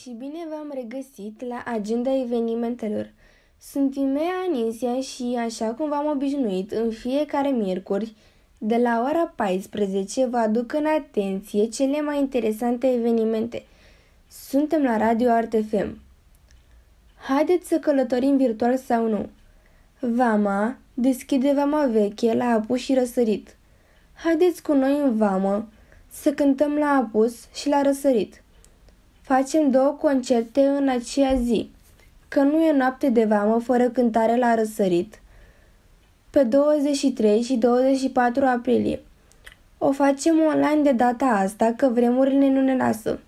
Și bine v-am regăsit la agenda evenimentelor. Sunt Imea Anisia și, așa cum v-am obișnuit, în fiecare miercuri, de la ora 14 vă aduc în atenție cele mai interesante evenimente. Suntem la Radio Arte FM. Haideți să călătorim virtual sau nu. Vama deschide vama veche la apus și răsărit. Haideți cu noi în vamă să cântăm la apus și la răsărit. Facem două concerte în aceea zi, că nu e noapte de vamă fără cântare la răsărit, pe 23 și 24 aprilie. O facem online de data asta, că vremurile nu ne lasă.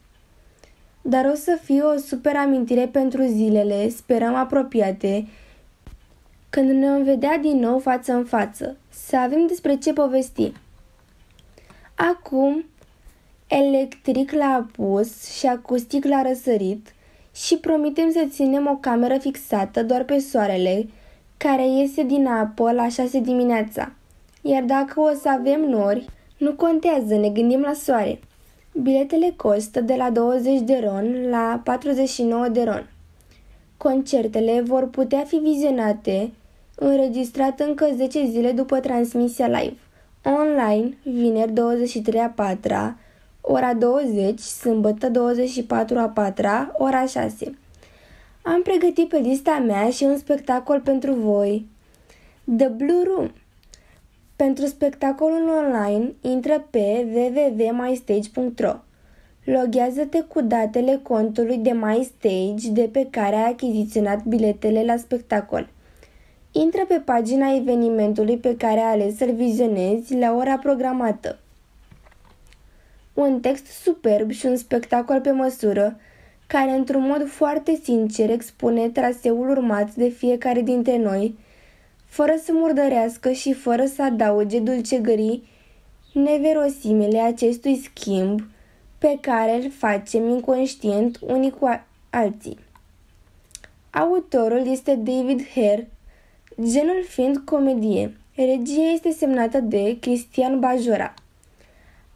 Dar o să fie o super amintire pentru zilele, sperăm apropiate, când ne vom vedea din nou față în față, să avem despre ce povesti. Acum, electric la apus și acustic la răsărit și promitem să ținem o cameră fixată doar pe soarele, care iese din apă la 6 dimineața. Iar dacă o să avem nori, nu contează, ne gândim la soare. Biletele costă de la 20 de ron la 49 de ron. Concertele vor putea fi vizionate, înregistrate încă 10 zile după transmisia live, online, vineri 23 a 4 -a, ora 20, sâmbătă 24 a 4 ora 6. Am pregătit pe lista mea și un spectacol pentru voi. The Blue Room. Pentru spectacolul online, intră pe www.mystage.ro. Loghează-te cu datele contului de MyStage de pe care ai achiziționat biletele la spectacol. Intră pe pagina evenimentului pe care ai ales să-l vizionezi la ora programată un text superb și un spectacol pe măsură, care într-un mod foarte sincer expune traseul urmat de fiecare dintre noi, fără să murdărească și fără să adauge dulcegării neverosimile acestui schimb pe care îl facem inconștient unii cu alții. Autorul este David Hare, genul fiind comedie. Regia este semnată de Cristian Bajora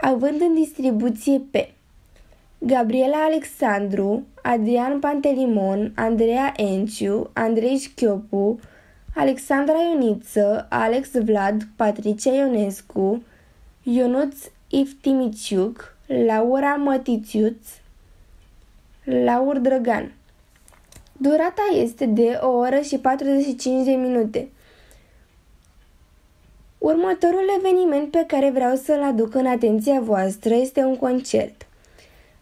având în distribuție pe Gabriela Alexandru, Adrian Pantelimon, Andreea Enciu, Andrei Șchiopu, Alexandra Ioniță, Alex Vlad, Patricia Ionescu, Ionuț Iftimiciuc, Laura Mătițiuț, Laur Drăgan. Durata este de o oră și 45 de minute. Următorul eveniment pe care vreau să-l aduc în atenția voastră este un concert.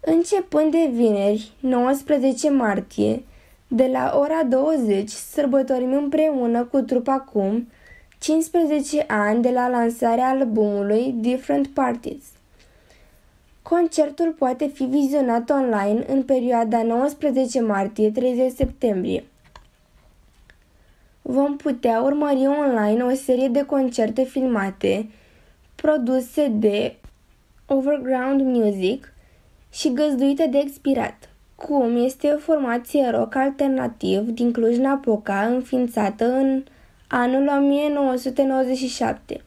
Începând de vineri, 19 martie, de la ora 20, sărbătorim împreună cu trupa Cum 15 ani de la lansarea albumului Different Parties. Concertul poate fi vizionat online în perioada 19 martie-30 septembrie vom putea urmări online o serie de concerte filmate, produse de Overground Music și găzduite de Expirat. Cum este o formație rock alternativ din Cluj-Napoca înființată în anul 1997.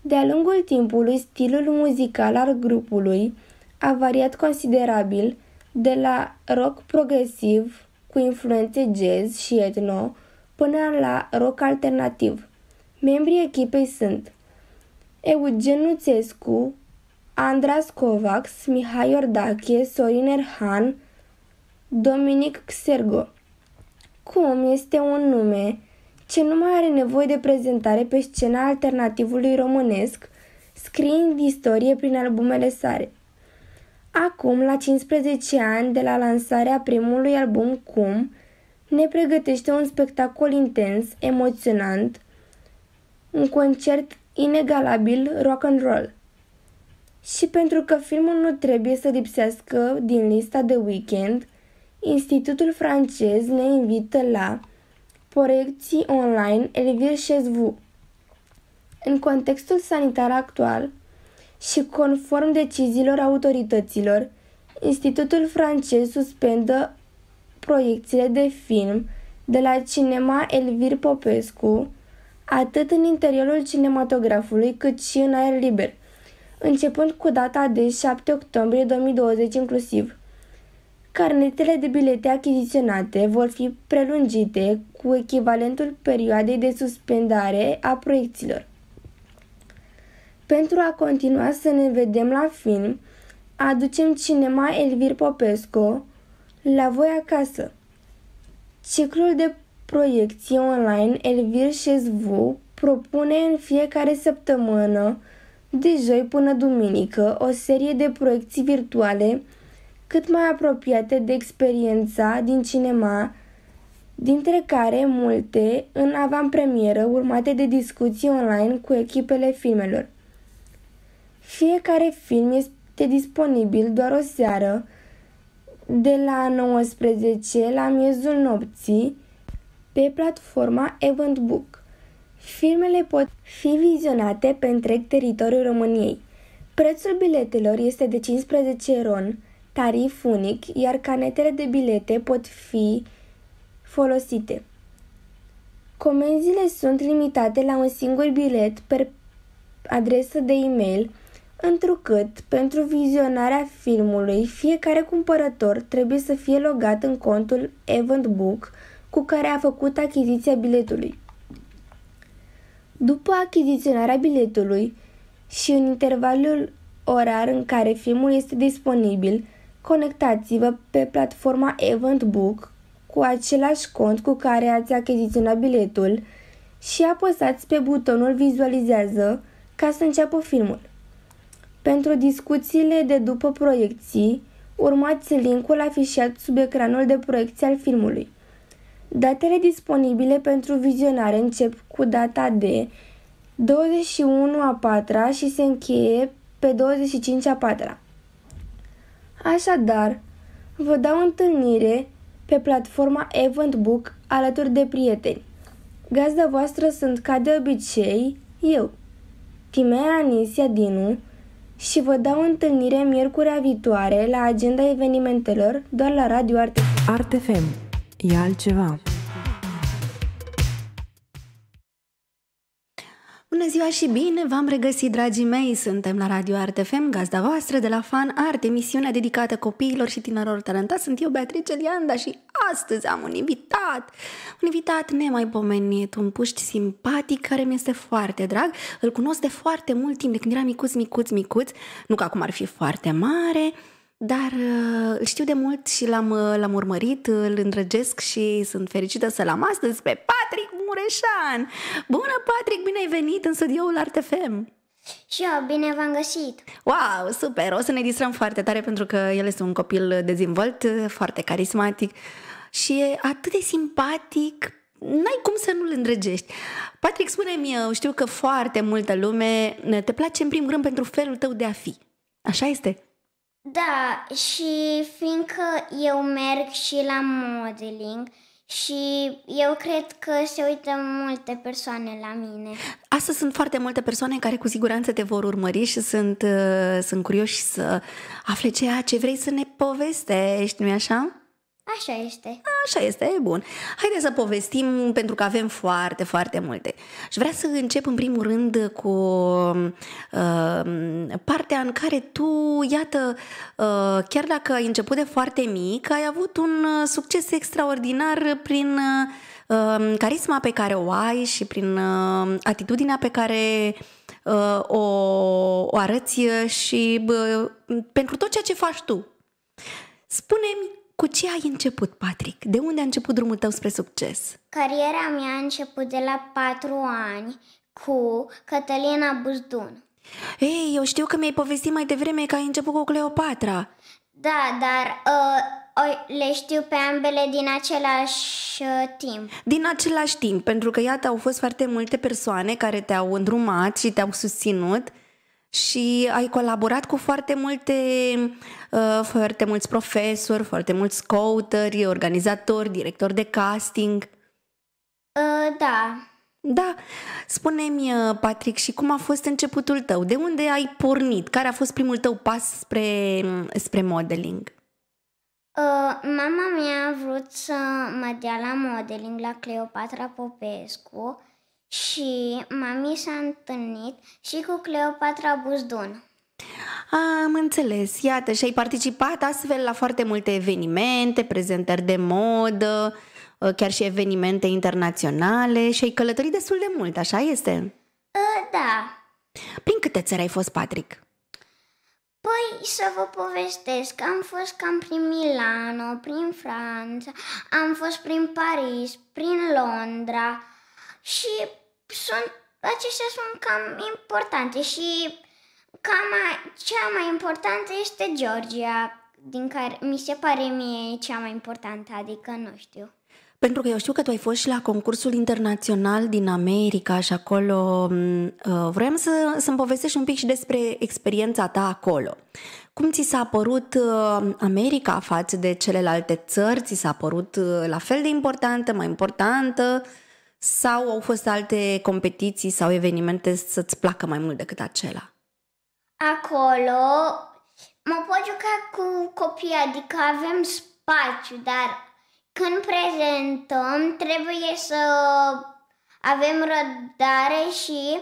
De-a lungul timpului, stilul muzical al grupului a variat considerabil de la rock progresiv cu influențe jazz și etno, până la rock alternativ. Membrii echipei sunt Eugen Nuțescu, Andras Kovacs, Mihai Ordache, Sorin Erhan, Dominic Xergo. Cum este un nume ce nu mai are nevoie de prezentare pe scena alternativului românesc, scriind istorie prin albumele sale. Acum, la 15 ani de la lansarea primului album Cum, ne pregătește un spectacol intens, emoționant, un concert inegalabil rock and roll. Și pentru că filmul nu trebuie să lipsească din lista de weekend, Institutul francez ne invită la proiecții online Elvire Chesvu. În contextul sanitar actual și conform deciziilor autorităților, Institutul francez suspendă proiecțiile de film de la Cinema Elvir Popescu, atât în interiorul cinematografului cât și în aer liber, începând cu data de 7 octombrie 2020 inclusiv. Carnetele de bilete achiziționate vor fi prelungite cu echivalentul perioadei de suspendare a proiecțiilor. Pentru a continua să ne vedem la film, aducem Cinema Elvir Popescu, la voi acasă. Ciclul de proiecții online Elvir Șezvu propune în fiecare săptămână, de joi până duminică, o serie de proiecții virtuale cât mai apropiate de experiența din cinema, dintre care multe în avantpremieră urmate de discuții online cu echipele filmelor. Fiecare film este disponibil doar o seară, de la 19 la miezul nopții pe platforma Eventbook. Filmele pot fi vizionate pe întreg teritoriul României. Prețul biletelor este de 15 ron, tarif unic, iar canetele de bilete pot fi folosite. Comenzile sunt limitate la un singur bilet per adresă de e-mail întrucât pentru vizionarea filmului fiecare cumpărător trebuie să fie logat în contul Event Book cu care a făcut achiziția biletului. După achiziționarea biletului și în intervalul orar în care filmul este disponibil, conectați-vă pe platforma Event Book cu același cont cu care ați achiziționat biletul și apăsați pe butonul Vizualizează ca să înceapă filmul. Pentru discuțiile de după proiecții, urmați linkul afișat sub ecranul de proiecție al filmului. Datele disponibile pentru vizionare încep cu data de 21 a 4 și se încheie pe 25 a 4 Așadar, vă dau întâlnire pe platforma Eventbook alături de prieteni. Gazda voastră sunt, ca de obicei, eu, Timea Anisia Dinu, și vă dau întâlnire miercurea viitoare la agenda evenimentelor doar la Radio Arte. Artefem. E altceva. Bună ziua și bine v-am regăsit, dragii mei! Suntem la Radio Art FM, gazda voastră de la Fan Art, emisiunea dedicată copiilor și tinerilor talentați. Sunt eu, Beatrice Lianda, și astăzi am un invitat! Un invitat nemaipomenit, un puști simpatic care mi este foarte drag. Îl cunosc de foarte mult timp, de când era micuț, micuț, micuț. Nu că acum ar fi foarte mare, dar uh, îl știu de mult și l-am, uh, l-am urmărit, îl îndrăgesc și sunt fericită să-l am astăzi pe Patrick Mureșan! Bună, Patrick, bine ai venit în studioul Artefem! Și eu, bine v-am găsit! Wow, super! O să ne distrăm foarte tare pentru că el este un copil dezvolt, foarte carismatic și e atât de simpatic, n-ai cum să nu-l îndrăgești. Patrick, spune-mi, eu știu că foarte multă lume te place în primul rând pentru felul tău de a fi. Așa este? Da, și fiindcă eu merg și la modeling, și eu cred că se uită multe persoane la mine. Astăzi sunt foarte multe persoane care cu siguranță te vor urmări și sunt, uh, sunt curioși să afle ceea ce vrei să ne povestești, nu-i așa? Așa este. Așa este, e bun. Haideți să povestim pentru că avem foarte, foarte multe. Și vrea să încep în primul rând cu uh, partea în care tu, iată, uh, chiar dacă ai început de foarte mic, ai avut un uh, succes extraordinar prin uh, carisma pe care o ai și prin uh, atitudinea pe care uh, o, o arăți și uh, pentru tot ceea ce faci tu. Spune-mi cu ce ai început, Patrick? De unde a început drumul tău spre succes? Cariera mea a început de la patru ani cu Cătălina Buzdun. Ei, eu știu că mi-ai povestit mai devreme că ai început cu Cleopatra. Da, dar uh, le știu pe ambele din același uh, timp. Din același timp, pentru că iată au fost foarte multe persoane care te-au îndrumat și te-au susținut și ai colaborat cu foarte multe Uh, foarte mulți profesori, foarte mulți scouteri, organizatori, directori de casting. Uh, da. Da. Spune-mi, uh, Patrick, și cum a fost începutul tău? De unde ai pornit? Care a fost primul tău pas spre, mm, spre modeling? Uh, mama mea a vrut să mă dea la modeling la Cleopatra Popescu și mami s-a întâlnit și cu Cleopatra Buzdun. Am înțeles, iată, și ai participat astfel la foarte multe evenimente, prezentări de modă, ă, chiar și evenimente internaționale și ai călătorit destul de mult, așa este? Ă, da. Prin câte țări ai fost, Patrick? Păi să vă povestesc, am fost cam prin Milano, prin Franța, am fost prin Paris, prin Londra și sunt, acestea sunt cam importante și cea mai, cea mai importantă este Georgia, din care mi se pare mie cea mai importantă, adică nu știu. Pentru că eu știu că tu ai fost și la concursul internațional din America și acolo mm, uh, vreau să, să-mi povestești un pic și despre experiența ta acolo. Cum ți s-a părut uh, America față de celelalte țări? Ți s-a părut uh, la fel de importantă, mai importantă? Sau au fost alte competiții sau evenimente să-ți placă mai mult decât acela? acolo. Mă pot juca cu copii, adică avem spațiu, dar când prezentăm trebuie să avem răbdare și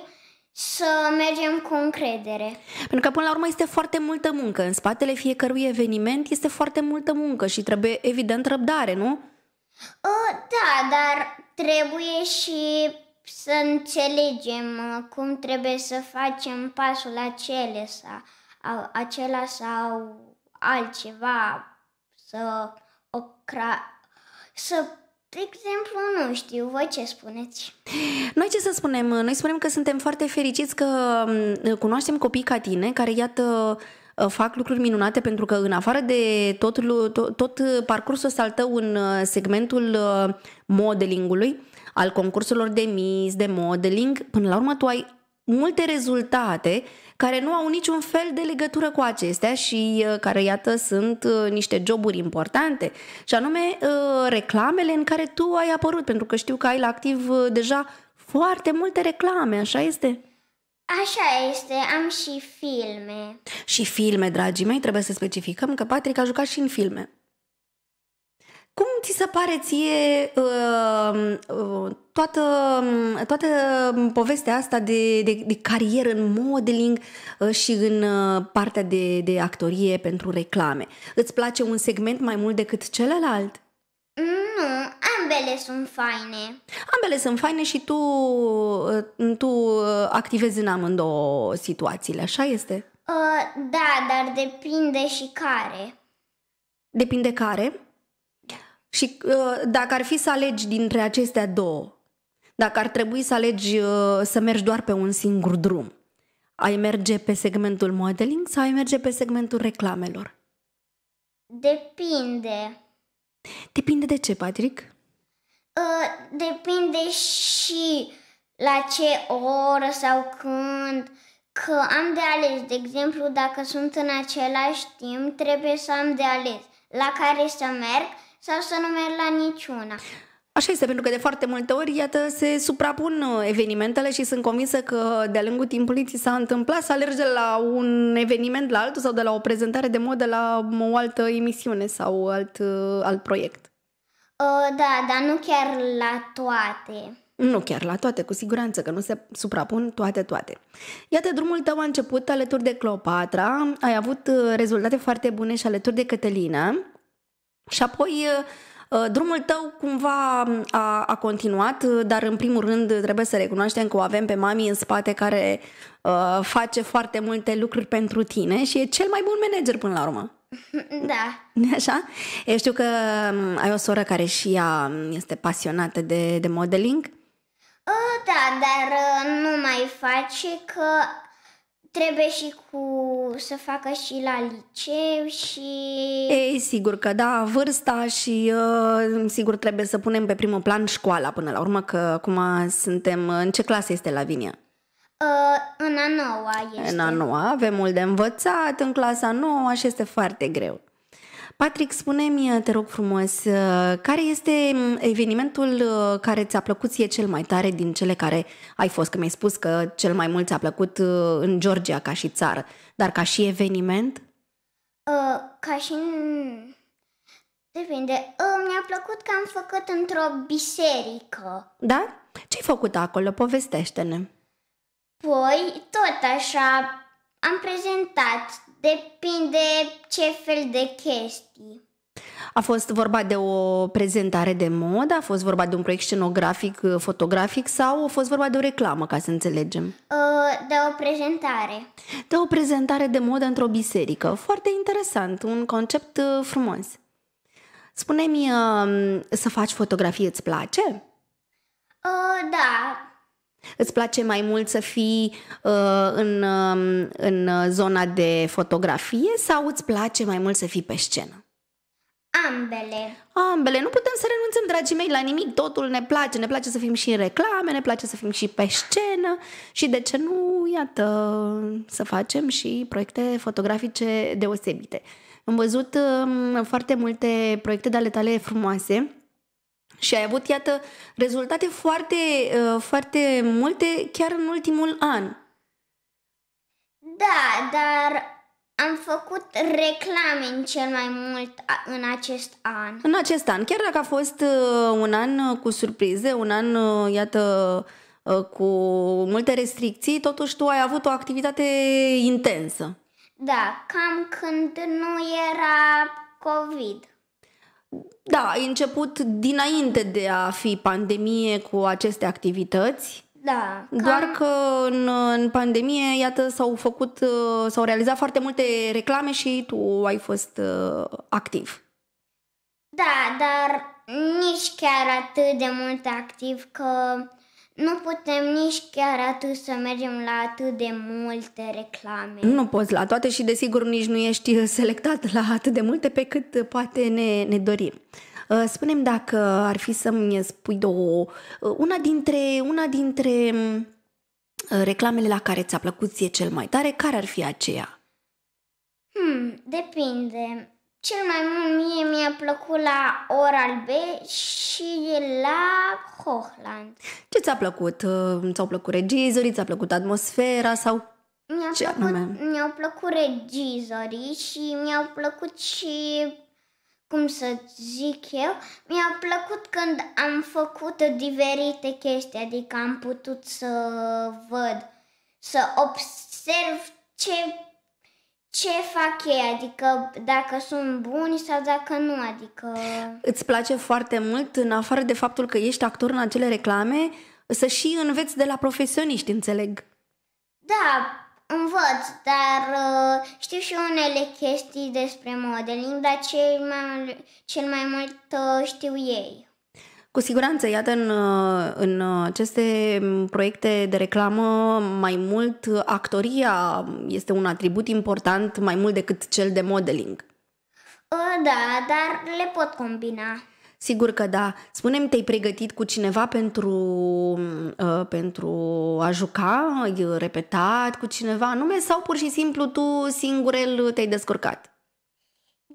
să mergem cu încredere. Pentru că până la urmă este foarte multă muncă. În spatele fiecărui eveniment este foarte multă muncă și trebuie evident răbdare, nu? Uh, da, dar trebuie și să înțelegem uh, cum trebuie să facem pasul acele sau, acela sau altceva, să o cra- să de exemplu, nu știu, voi ce spuneți? Noi ce să spunem? Noi spunem că suntem foarte fericiți că mm, cunoaștem copii ca tine, care, iată, uh, fac lucruri minunate pentru că în afară de tot, tot, tot uh, parcursul ăsta al tău în segmentul modelingului, al concursurilor de Miss, de modeling, până la urmă tu ai multe rezultate care nu au niciun fel de legătură cu acestea și uh, care, iată, sunt uh, niște joburi importante, și anume uh, reclamele în care tu ai apărut, pentru că știu că ai la activ deja foarte multe reclame, așa este? Așa este, am și filme. Și filme, dragii mei, trebuie să specificăm că Patrick a jucat și în filme. Cum ți se pare ție uh, uh, toată, toată povestea asta de, de, de carieră în modeling uh, și în uh, partea de, de actorie pentru reclame? Îți place un segment mai mult decât celălalt? Nu, ambele sunt faine. Ambele sunt faine și tu, uh, tu uh, activezi în amândouă situațiile, așa este? Uh, da, dar depinde și care. Depinde care? Și uh, dacă ar fi să alegi dintre acestea două, dacă ar trebui să alegi uh, să mergi doar pe un singur drum, ai merge pe segmentul modeling sau ai merge pe segmentul reclamelor? Depinde. Depinde de ce, Patrick? Uh, depinde și la ce oră sau când, că am de ales. De exemplu, dacă sunt în același timp, trebuie să am de ales la care să merg sau să nu merg la niciuna. Așa este, pentru că de foarte multe ori, iată, se suprapun uh, evenimentele și sunt convinsă că de-a lungul timpului ți s-a întâmplat să alergi de la un eveniment la altul sau de la o prezentare de modă la o altă emisiune sau alt, uh, alt proiect. Uh, da, dar nu chiar la toate. Nu chiar la toate, cu siguranță că nu se suprapun toate, toate. Iată, drumul tău a început alături de Cleopatra, ai avut uh, rezultate foarte bune și alături de Cătălina. Și apoi Drumul tău cumva a, a continuat, dar în primul rând trebuie să recunoaștem că o avem pe mami în spate care uh, face foarte multe lucruri pentru tine și e cel mai bun manager până la urmă. Da. Așa? Eu știu că ai o soră care și ea este pasionată de, de modeling. Uh, da, dar uh, nu mai face că trebuie și cu să facă și la liceu și... Ei, sigur că da, vârsta și uh, sigur trebuie să punem pe primul plan școala până la urmă, că acum suntem... În ce clasă este Lavinia? Uh, în a noua este. În a noua, avem mult de învățat, în clasa nouă și este foarte greu. Patrick, spune-mi, uh, te rog frumos, uh, care este mm, evenimentul uh, care ți-a plăcut ție cel mai tare din cele care ai fost? Că mi-ai spus că cel mai mult ți-a plăcut în Georgia ca și țară, dar ca și eveniment? Uh, ca și... Depinde. Uh, mi-a plăcut că am făcut într-o biserică. Da? Ce-ai făcut acolo? Povestește-ne. Păi, tot așa, am prezentat Depinde ce fel de chestii. A fost vorba de o prezentare de modă, a fost vorba de un proiect scenografic, fotografic sau a fost vorba de o reclamă, ca să înțelegem? De o prezentare. De o prezentare de modă într-o biserică. Foarte interesant, un concept uh, frumos. Spune-mi, uh, să faci fotografie îți place? Da, Îți place mai mult să fii uh, în, um, uh, în zona de fotografie sau îți place mai mult să fii pe scenă? Ambele. Ambele. Nu putem să renunțăm, dragii mei, la nimic. Totul ne place. Ne place să fim și în reclame, ne place să fim și pe scenă și de ce nu, iată, să facem și proiecte fotografice deosebite. Am văzut uh, foarte multe proiecte de ale tale frumoase și ai avut, iată, rezultate foarte, uh, foarte multe chiar în ultimul an. Da, dar am făcut reclame în cel mai mult în acest an. În acest an, chiar dacă a fost uh, un an uh, cu surprize, un an, iată, cu multe restricții, totuși tu ai avut o activitate intensă. Da, cam când nu era COVID. Da, ai început dinainte de a fi pandemie cu aceste activități. Da. Cam... Doar că în, în pandemie, iată, s-au făcut, uh, s-au realizat foarte multe reclame și tu ai fost uh, activ. Da, dar nici chiar atât de mult activ că nu putem nici chiar atât să mergem la atât de multe reclame. Nu poți la toate și desigur nici nu ești selectat la atât de multe pe cât poate ne, ne dorim. Uh, Spunem dacă ar fi să-mi spui două, uh, una dintre, una dintre mm, uh, reclamele la care ți-a plăcut ție cel mai tare, care ar fi aceea? Hmm, depinde. Cel mai mult mie mi-a plăcut la Oral B și la Hochland. Ce ți-a plăcut? Uh, ți-au plăcut regizorii? Ți-a plăcut atmosfera? Sau mi-au plăcut, mi-au plăcut regizorii și mi-au plăcut și, cum să zic eu, mi-a plăcut când am făcut diferite chestii, adică am putut să văd, să observ ce ce fac ei, adică dacă sunt buni sau dacă nu, adică... Îți place foarte mult, în afară de faptul că ești actor în acele reclame, să și înveți de la profesioniști, înțeleg. Da, învăț, dar uh, știu și unele chestii despre modeling, dar cel mai, cel mai mult uh, știu ei. Cu siguranță, iată, în, în aceste proiecte de reclamă, mai mult actoria este un atribut important, mai mult decât cel de modeling. Ă, da, dar le pot combina. Sigur că da. Spunem, te-ai pregătit cu cineva pentru, uh, pentru a juca? Ai repetat cu cineva anume sau pur și simplu tu singurel te-ai descurcat?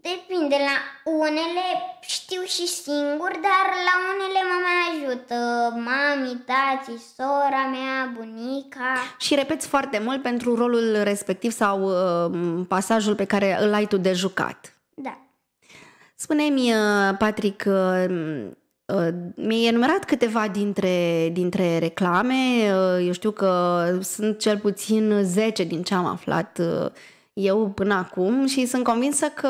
Depinde, la unele știu și singur, dar la unele mă mai ajută mami, tații, sora mea, bunica. Și repeți foarte mult pentru rolul respectiv sau uh, pasajul pe care îl ai tu de jucat. Da. Spune-mi, uh, Patrick, uh, uh, mi-ai enumerat câteva dintre, dintre reclame. Eu știu că sunt cel puțin 10 din ce am aflat eu până acum și sunt convinsă că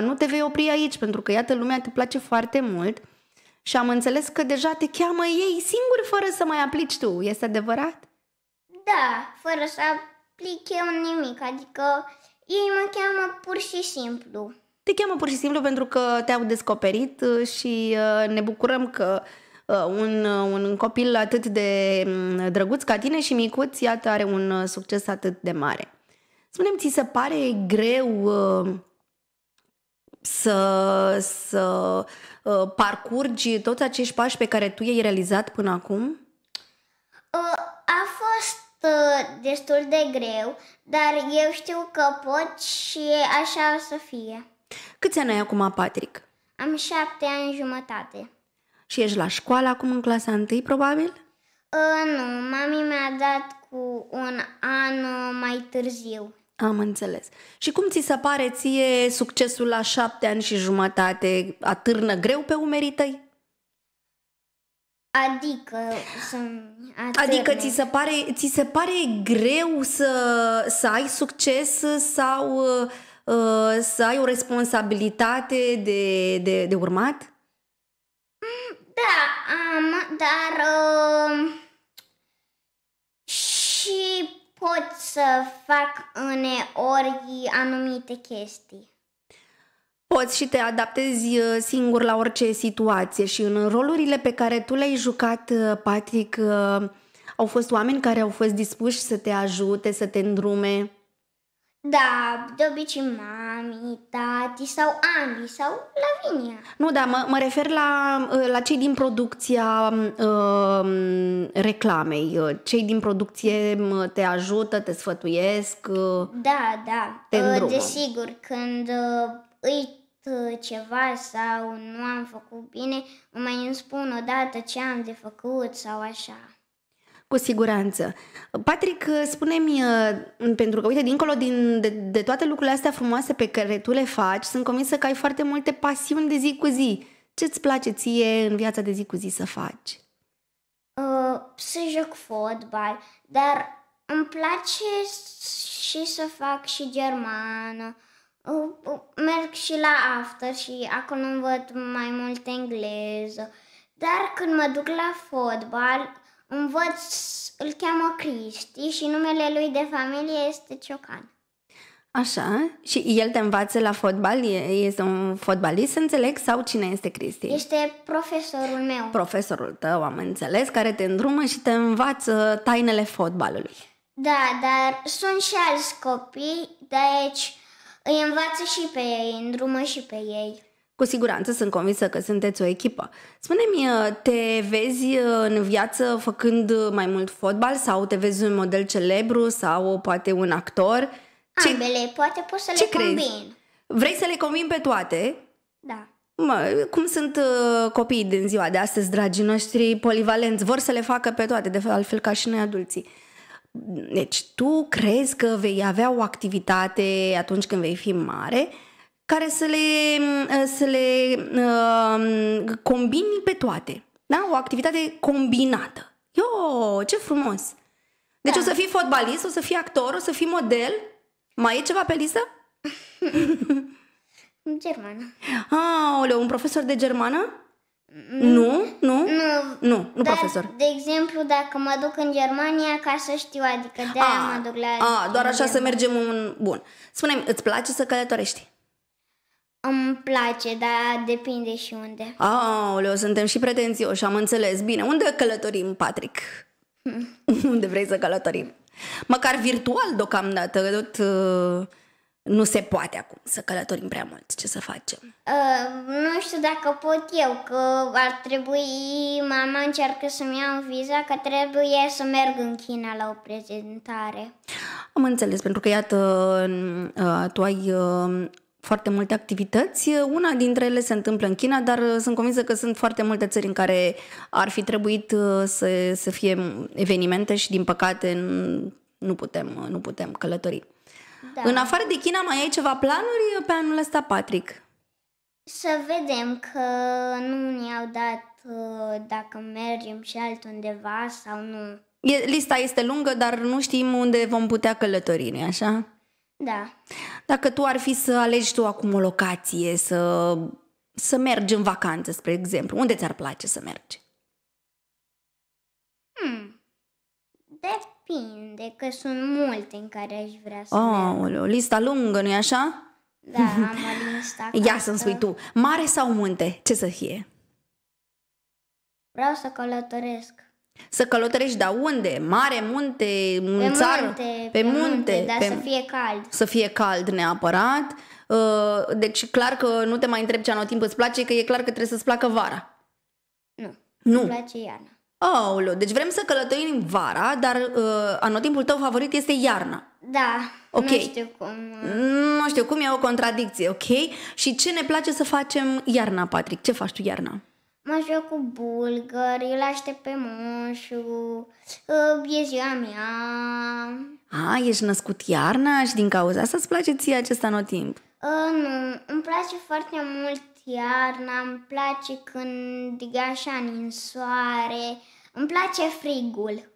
nu te vei opri aici, pentru că, iată, lumea te place foarte mult și am înțeles că deja te cheamă ei singuri fără să mai aplici tu. Este adevărat? Da, fără să aplic eu nimic, adică ei mă cheamă pur și simplu. Te cheamă pur și simplu pentru că te-au descoperit uh, și uh, ne bucurăm că uh, un, un copil atât de mm, drăguț ca tine și micuț, iată, are un succes atât de mare. Să-mi ți se pare greu uh, să, să uh, parcurgi toți acești pași pe care tu i-ai realizat până acum? Uh, a fost destul de greu, dar eu știu că pot și așa o să fie. Câți ani ai acum, Patrick? Am șapte ani jumătate. Și ești la școală acum în clasa întâi, probabil? Uh, nu, mami mi-a dat cu un an mai târziu. Am înțeles. Și cum ți se pare ție succesul la șapte ani și jumătate? Atârnă greu pe umerii tăi? Adică Adică ți se pare, ți se pare greu să, să ai succes sau uh, să ai o responsabilitate de, de, de urmat? Mm, da, am, dar uh, și pot să fac uneori anumite chestii. Poți și te adaptezi uh, singur la orice situație și în rolurile pe care tu le-ai jucat, uh, Patrick, uh, au fost oameni care au fost dispuși să te ajute, să te îndrume? Da, de obicei mami, tati sau Andy sau Lavinia. Nu, da, mă, mă refer la, uh, la cei din producția um, um, uh, reclamei. Cei din producție te ajută, te sfătuiesc. Uh, da, da. Te uh, desigur, când uh, îi uh, ceva sau nu am făcut bine, mai îmi spun odată ce am de făcut sau așa. Cu siguranță. Patrick, spune-mi, uh, pentru că, uite, dincolo din, de, de toate lucrurile astea frumoase pe care tu le faci, sunt convinsă că ai foarte multe pasiuni de zi cu zi. Ce-ți place ție în viața de zi cu zi să faci? Uh, să joc fotbal, dar îmi place și să fac și germană. Uh, uh, merg și la after și acolo învăț mai mult engleză. Dar când mă duc la fotbal, Învăț îl cheamă Cristi și numele lui de familie este Ciocan. Așa? Și el te învață la fotbal? Este un fotbalist, înțeleg? Sau cine este Cristi? Este profesorul meu. Profesorul tău, am înțeles, care te îndrumă și te învață tainele fotbalului. Da, dar sunt și alți copii, deci îi învață și pe ei, îndrumă și pe ei. Cu siguranță sunt convinsă că sunteți o echipă. Spune-mi, uh, te vezi uh, în viață făcând mai mult fotbal sau te vezi un model celebru sau poate un actor? Ce... Ambele, poate pot să ce le crezi? combin. Vrei să le combin pe toate? Da. Mă, cum sunt uh, copiii din ziua de astăzi, dragii noștri, polivalenți, vor să le facă pe toate, de altfel ca și noi adulții. Deci, tu crezi că vei avea o activitate atunci când vei fi mare care să le, mm, să le uh, combini pe toate. Da? O activitate combinată. Yo, ce frumos! Deci da. o să fii fotbalist, o să fii actor, o să fii model. Mai e ceva pe listă? germană. Aoleu, un profesor de germană? Nu, nu, nu, nu, nu dar, profesor. De exemplu, dacă mă duc în Germania, ca să știu, adică de aia ah, mă duc la. A, ah, doar așa Germania. să mergem în. Bun. Spune-mi îți place să călătorești? Îmi place, dar depinde și unde. Aoleu, suntem și pretențioși, am înțeles. Bine, unde călătorim, Patrick? Hmm. unde vrei să călătorim? Măcar virtual deocamdată, tot... Uh, nu se poate acum să călătorim prea mult. Ce să facem? Uh, nu știu dacă pot eu, că ar trebui, mama încearcă să-mi iau viza, că trebuie să merg în China la o prezentare. Am înțeles, pentru că iată, uh, tu ai uh, foarte multe activități. Una dintre ele se întâmplă în China, dar uh, sunt convinsă că sunt foarte multe țări în care ar fi trebuit uh, să, să fie evenimente și, din păcate, nu putem, uh, nu putem călători. Da. În afară de China, mai ai ceva planuri pe anul ăsta, Patrick? Să vedem că nu ne-au dat dacă mergem și altundeva sau nu. lista este lungă, dar nu știm unde vom putea călători, nu așa? Da. Dacă tu ar fi să alegi tu acum o locație, să, să mergi în vacanță, spre exemplu, unde ți-ar place să mergi? Hmm. Depinde, că sunt multe în care aș vrea să oh, merg. O lista lungă, nu-i așa? Da, am o Ia să-mi spui tu, mare sau munte, ce să fie? Vreau să călătoresc. Să călătorești, dar unde? Mare, munte, în pe țară? Munte, pe, pe munte, munte dar pe, să fie cald. Să fie cald neapărat. Uh, deci clar că nu te mai întreb ce anotimp îți place, că e clar că trebuie să-ți placă vara. Nu, nu. îmi place iarna. Aoleu, deci vrem să călătorim vara, dar uh, anotimpul tău favorit este iarna. Da, Ok. nu știu cum. Nu știu cum, e o contradicție, ok? Și ce ne place să facem iarna, Patrick? Ce faci tu iarna? Mă joc cu bulgări, îl aștept pe moșu, ă, e ziua mea. A, ești născut iarna și din cauza asta îți place ție acest anotimp? A, ă, nu, îmi place foarte mult iarna, îmi place când e așa în soare, îmi place frigul.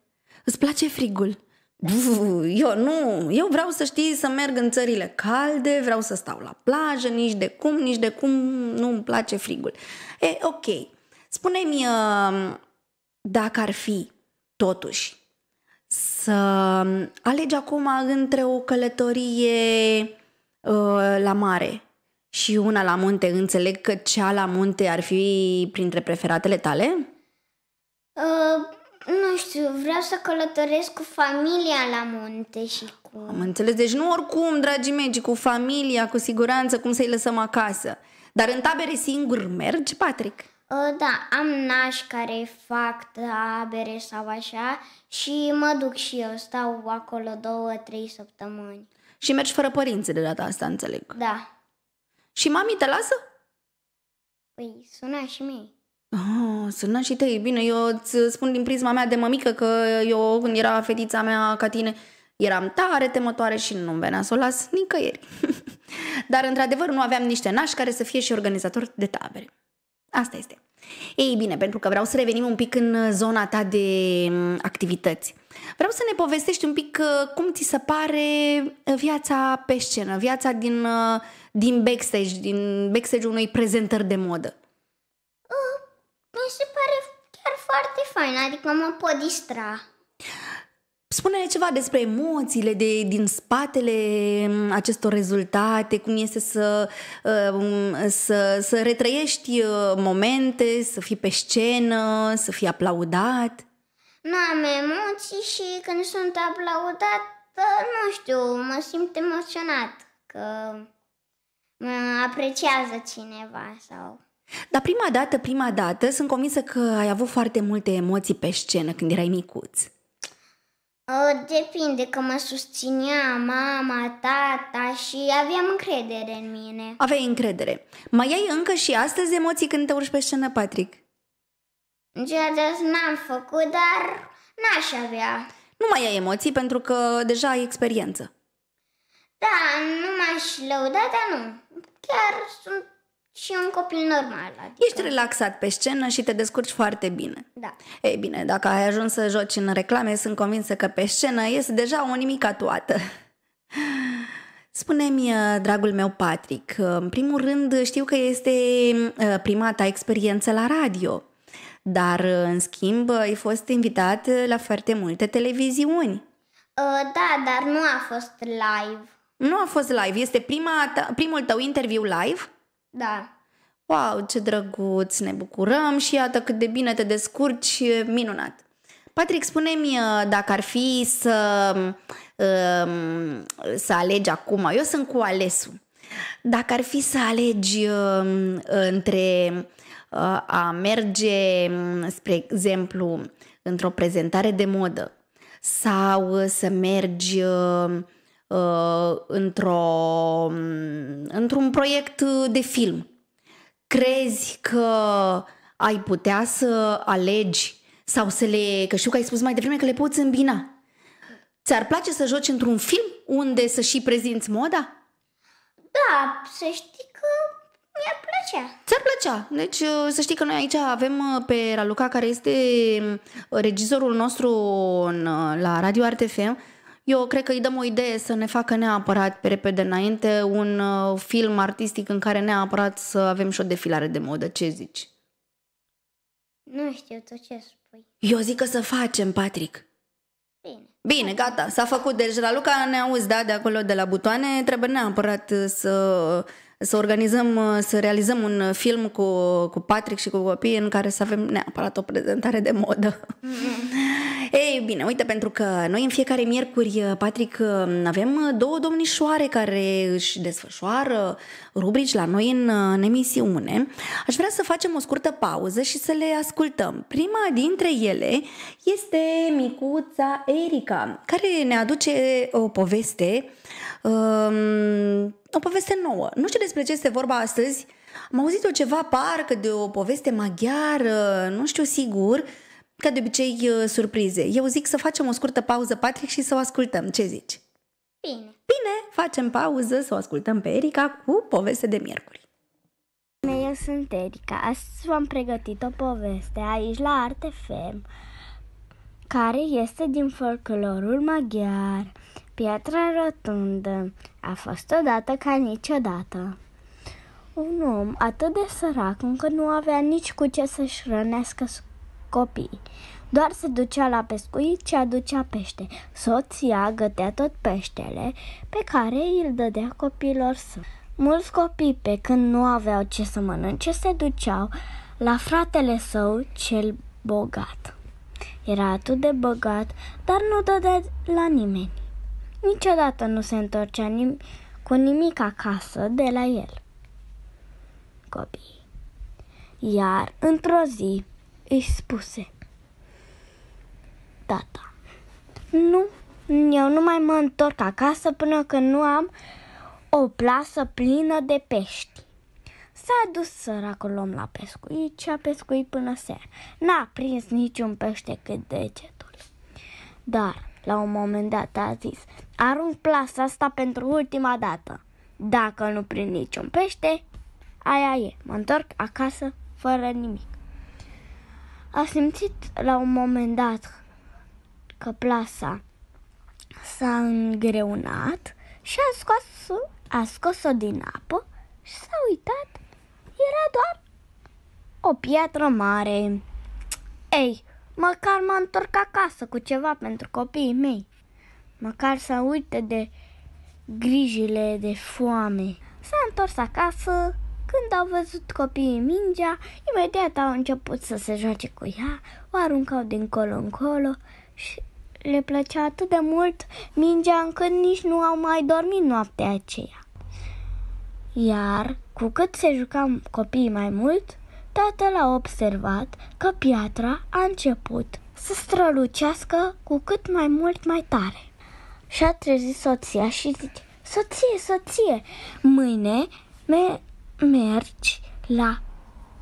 Îți place frigul? Buf, eu nu, eu vreau să știi să merg în țările calde, vreau să stau la plajă, nici de cum, nici de cum nu îmi place frigul. E, ok, Spune-mi, um, dacă ar fi, totuși, să um, alegi acum între o călătorie uh, la mare și una la munte, înțeleg că cea la munte ar fi printre preferatele tale? Uh, nu știu, vreau să călătoresc cu familia la munte și cu... Am înțeles, deci nu oricum, dragii mei, cu familia, cu siguranță, cum să-i lăsăm acasă. Dar în tabere singur mergi, Patrick? Ă, da, am nași care fac tabere sau așa și mă duc și eu, stau acolo două, trei săptămâni. Și mergi fără părinți de data asta, înțeleg. Da. Și mami te lasă? Păi, suna și mie. Oh, suna și tăi. Bine, eu îți spun din prisma mea de mămică că eu, când era fetița mea ca tine, eram tare temătoare și nu-mi venea să o las nicăieri. Dar, într-adevăr, nu aveam niște nași care să fie și organizatori de tabere. Asta este. Ei bine, pentru că vreau să revenim un pic în uh, zona ta de mm, activități. Vreau să ne povestești un pic uh, cum ți se pare uh, viața pe scenă, viața din, din backstage, din backstage unui prezentări de modă. Uh, mi se pare chiar foarte fain, adică mă pot distra. Spune-ne ceva despre emoțiile de, din spatele mm, acestor rezultate, cum este să, uh, mm, să, să retrăiești uh, momente, să fii pe scenă, să fii aplaudat. Nu am emoții și când sunt aplaudat, nu știu, mă simt emoționat că mă apreciază cineva sau... Dar prima dată, prima dată, sunt convinsă că ai avut foarte multe emoții pe scenă când erai micuț. Ă, depinde că mă susținea mama, tata și aveam încredere în mine. Aveai încredere. Mai ai încă și astăzi emoții când te urci pe scenă, Patrick? Ceea de n-am făcut, dar n-aș avea. Nu mai ai emoții pentru că deja ai experiență. Da, nu m-aș lăuda, dar nu. Chiar sunt și un copil normal. Adică... Ești relaxat pe scenă și te descurci foarte bine. Da. Ei bine, dacă ai ajuns să joci în reclame, sunt convinsă că pe scenă este deja o nimica toată. Spune-mi, uh, dragul meu Patrick, uh, în primul rând știu că este uh, prima ta experiență la radio, dar în schimb ai fost invitat la foarte multe televiziuni. Da, dar nu a fost live. Nu a fost live, este prima ta, primul tău interviu live? Da. Wow, ce drăguț, ne bucurăm și iată cât de bine te descurci, minunat. Patrick, spune-mi uh, dacă ar fi să, um, să alegi acum, eu sunt cu alesul, dacă ar fi să alegi um, între uh, a merge, um, spre exemplu, într-o prezentare de modă sau să mergi Uh, într-o, într-un proiect de film, crezi că ai putea să alegi sau să le, că știu că ai spus mai devreme că le poți îmbina. Ți-ar place să joci într-un film unde să și prezinți moda? Da, să știi că mi-ar plăcea. Ți-ar plăcea. Deci uh, să știi că noi aici avem uh, pe Raluca, care este regizorul nostru la Radio Arte FM, eu cred că îi dăm o idee să ne facă neapărat pe repede înainte un uh, film artistic în care neapărat să avem și o defilare de modă. Ce zici? Nu știu tot ce spui. Eu zic că să facem, Patrick. Bine. Bine, gata, s-a făcut. Deci, la Luca ne auzi, da, de acolo, de la butoane, trebuie neapărat să să organizăm, uh, să realizăm un uh, film cu, cu Patrick și cu copii în care să avem neapărat o prezentare de modă. Ei, bine, uite, pentru că noi în fiecare miercuri, uh, Patrick, avem două domnișoare care își desfășoară rubrici la noi în, în emisiune. Aș vrea să facem o scurtă pauză și să le ascultăm. Prima dintre ele este micuța Erica, care ne aduce o poveste um, o poveste nouă. Nu știu despre ce este vorba astăzi. Am auzit-o ceva parcă de o poveste maghiară, nu știu sigur, ca de obicei uh, surprize. Eu zic să facem o scurtă pauză, Patrick, și să o ascultăm. Ce zici? Bine. Bine, facem pauză să o ascultăm pe Erica cu poveste de miercuri. Eu sunt Erica. Astăzi v-am pregătit o poveste aici la Artefem, care este din folclorul maghiar. Piatra rotundă a fost odată ca niciodată. Un om atât de sărac încă nu avea nici cu ce să-și rănească copii. Doar se ducea la pescuit și aducea pește. Soția gătea tot peștele pe care îl dădea copiilor săi. Mulți copii, pe când nu aveau ce să mănânce, se duceau la fratele său cel bogat. Era atât de bogat, dar nu dădea la nimeni. Niciodată nu se întorcea nim- cu nimic acasă de la el. Copii. Iar într-o zi îi spuse Tata, nu, eu nu mai mă întorc acasă până când nu am o plasă plină de pești. S-a dus săracul om la pescuit și a pescuit până seara. N-a prins niciun pește cât degetul. Dar la un moment dat a zis, arunc plasa asta pentru ultima dată. Dacă nu prind niciun pește, aia e, mă întorc acasă fără nimic. A simțit la un moment dat că plasa s-a îngreunat și a scos, a scos-o din apă și s-a uitat. Era doar o piatră mare. Ei, Măcar mă întorc acasă cu ceva pentru copiii mei. Măcar să uite de grijile de foame. S-a întors acasă, când au văzut copiii mingea, imediat au început să se joace cu ea, o aruncau din colo încolo și le plăcea atât de mult mingea încât nici nu au mai dormit noaptea aceea. Iar cu cât se jucau copiii mai mult, Tatăl a observat că piatra a început să strălucească cu cât mai mult mai tare. Și-a trezit soția și zice, soție, soție, mâine me- mergi la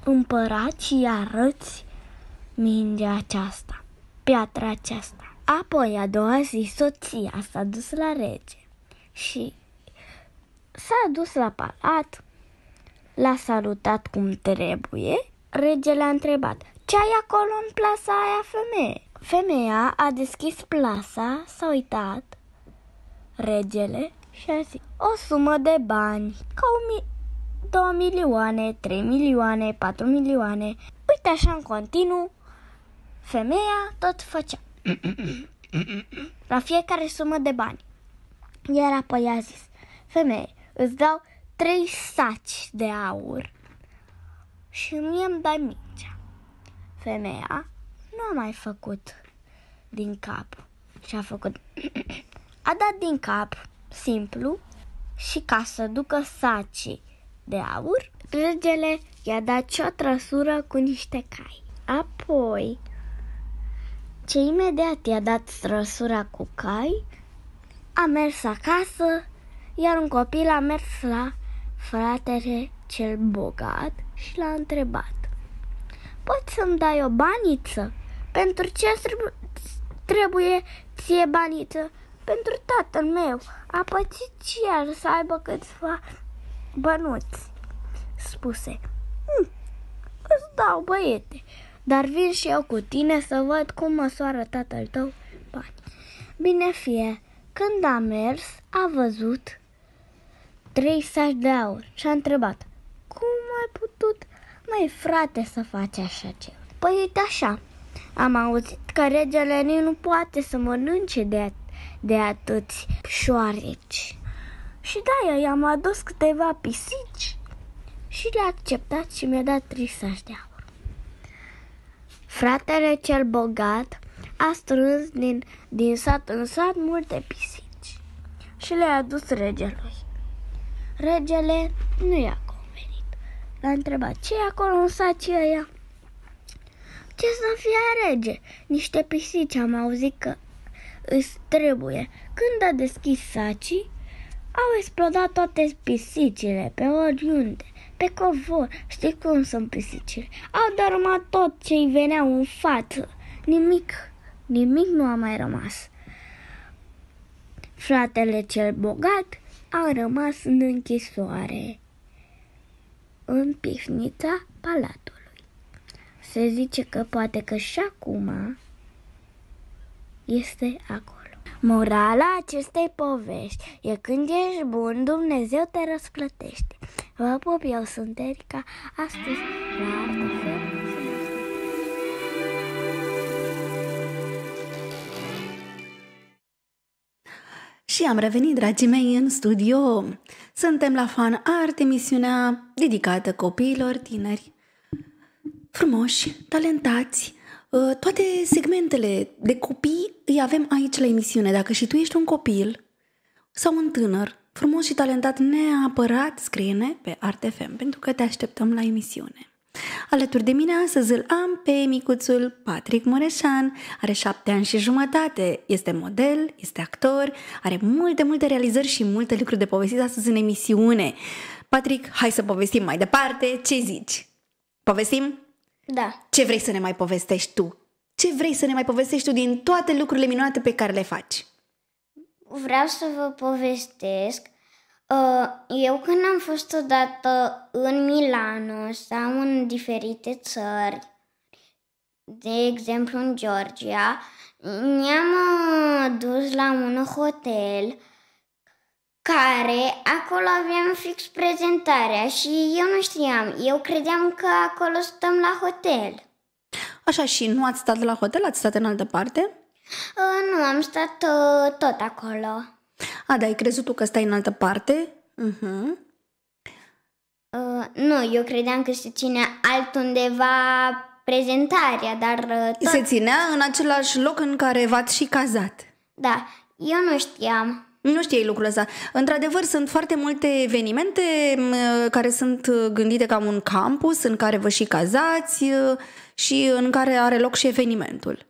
împărat și arăți mingea aceasta, piatra aceasta. Apoi, a doua zi, soția s-a dus la rege și s-a dus la palat L-a salutat cum trebuie. Regele a întrebat, ce ai acolo în plasa aia femeie? Femeia a deschis plasa, s-a uitat, regele și a zis, o sumă de bani, ca o mi- 2 milioane, 3 milioane, 4 milioane. Uite așa în continuu, femeia tot făcea. La fiecare sumă de bani. Iar apoi a zis, femeie, îți dau trei saci de aur și mie îmi dai mingea. Femeia nu a mai făcut din cap și a făcut... a dat din cap, simplu, și ca să ducă sacii de aur, regele i-a dat și o trăsură cu niște cai. Apoi, ce imediat i-a dat trăsura cu cai, a mers acasă, iar un copil a mers la fratele cel bogat și l-a întrebat Poți să-mi dai o baniță? Pentru ce trebuie ție baniță? Pentru tatăl meu a pățit și el să aibă câțiva bănuți Spuse hm, Îți dau băiete, dar vin și eu cu tine să văd cum măsoară tatăl tău bani Bine fie, când a mers, a văzut trei saci de aur și a întrebat Cum ai putut, mai frate, să faci așa ceva? Păi uite așa, am auzit că regele nu poate să mănânce de, de atâți șoareci. Și da, eu i-am adus câteva pisici și le-a acceptat și mi-a dat trei saci de aur. Fratele cel bogat a strâns din, din sat în sat multe pisici și le-a adus regelui. Regele nu i-a convenit. L-a întrebat ce e acolo în sacii ăia? Ce să fie rege? Niște pisici am auzit că îți trebuie. Când a deschis sacii, au explodat toate pisicile pe oriunde, pe covor. Știi cum sunt pisicile? Au dărâmat tot ce îi venea în față. Nimic, nimic nu a mai rămas. Fratele cel bogat a rămas în închisoare, în pifnița palatului. Se zice că poate că și acum este acolo. Morala acestei povești e când ești bun, Dumnezeu te răsplătește. Vă pup, eu sunt Erica, astăzi la Și am revenit, dragii mei, în studio. Suntem la Fan Art, emisiunea dedicată copiilor tineri, frumoși, talentați. Uh, toate segmentele de copii îi avem aici la emisiune. Dacă și tu ești un copil sau un tânăr, frumos și talentat, neapărat scrie-ne pe Art FM, pentru că te așteptăm la emisiune. Alături de mine astăzi îl am pe micuțul Patrick Mureșan, are șapte ani și jumătate, este model, este actor, are multe, multe realizări și multe lucruri de povestit astăzi în emisiune. Patrick, hai să povestim mai departe, ce zici? Povestim? Da. Ce vrei să ne mai povestești tu? Ce vrei să ne mai povestești tu din toate lucrurile minunate pe care le faci? Vreau să vă povestesc Uh, eu când am fost odată în Milano sau în diferite țări, de exemplu în Georgia, ne-am uh, dus la un hotel care acolo aveam fix prezentarea și eu nu știam. Eu credeam că acolo stăm la hotel. Așa, și nu ați stat la hotel? Ați stat în altă parte? Uh, nu, am stat uh, tot acolo. A, dar ai crezut tu că stai în altă parte? Uh-huh. Uh, nu, eu credeam că se ține altundeva prezentarea, dar... Uh, tot... Se ținea în același loc în care v-ați și cazat. Da, eu nu știam. Nu știi lucrul ăsta. Într-adevăr, sunt foarte multe evenimente mm, uh, care sunt uh, gândite ca un campus în care vă și cazați și în care are loc și evenimentul.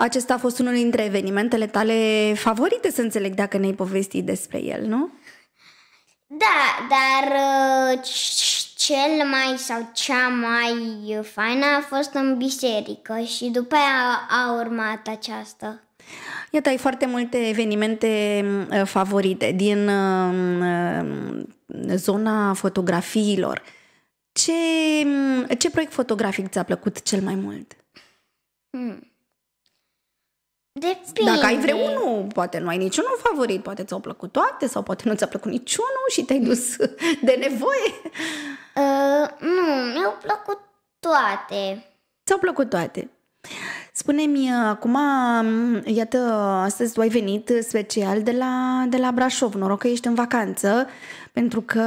Acesta a fost unul dintre evenimentele tale favorite, să înțeleg, dacă ne-ai povestit despre el, nu? Da, dar uh, cel mai sau cea mai faină a fost în biserică și după aia a urmat aceasta. Iată, ai foarte multe evenimente mm, uh, favorite din mm, uh, zona fotografiilor. Ce, mm, ce proiect fotografic ți-a plăcut cel mai mult? Hmm. Depinde. Dacă ai vreunul, poate nu ai niciunul favorit, poate ți-au plăcut toate sau poate nu ți-a plăcut niciunul și te-ai dus de nevoie. Uh, nu, mi-au plăcut toate. Ți-au plăcut toate. Spune-mi, uh, acum, mm, iată, astăzi tu ai venit special de la, de la Brașov. Noroc că ești în vacanță, pentru că